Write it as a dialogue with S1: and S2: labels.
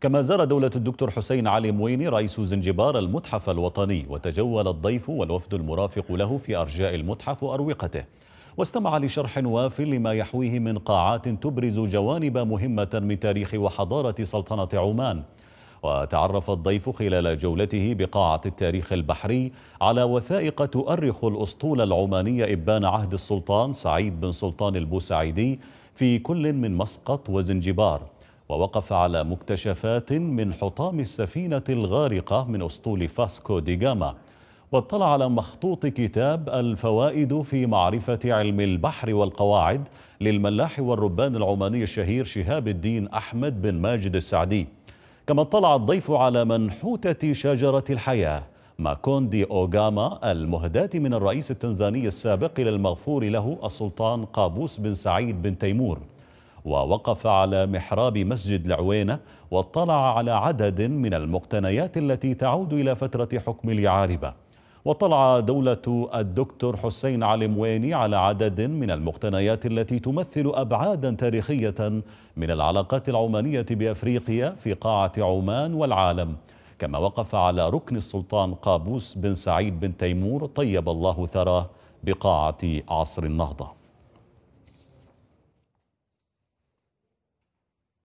S1: كما زار دولة الدكتور حسين علي مويني رئيس زنجبار المتحف الوطني وتجول الضيف والوفد المرافق له في أرجاء المتحف وأروقته واستمع لشرح واف لما يحويه من قاعات تبرز جوانب مهمة من تاريخ وحضارة سلطنة عمان وتعرف الضيف خلال جولته بقاعة التاريخ البحري على وثائق تؤرخ الأسطول العمانية إبان عهد السلطان سعيد بن سلطان البوسعيدي في كل من مسقط وزنجبار ووقف على مكتشفات من حطام السفينة الغارقة من أسطول فاسكو دي جاما واطلع على مخطوط كتاب الفوائد في معرفة علم البحر والقواعد للملاح والربان العماني الشهير شهاب الدين أحمد بن ماجد السعدي كما اطلع الضيف على منحوتة شجرة الحياة ماكوندي أوغاما المهداة من الرئيس التنزاني السابق للمغفور له السلطان قابوس بن سعيد بن تيمور ووقف على محراب مسجد العوينة واطلع على عدد من المقتنيات التي تعود إلى فترة حكم اليعاربة وطلع دولة الدكتور حسين علي مويني على عدد من المقتنيات التي تمثل أبعادا تاريخية من العلاقات العمانية بأفريقيا في قاعة عمان والعالم كما وقف على ركن السلطان قابوس بن سعيد بن تيمور طيب الله ثراه بقاعة عصر النهضة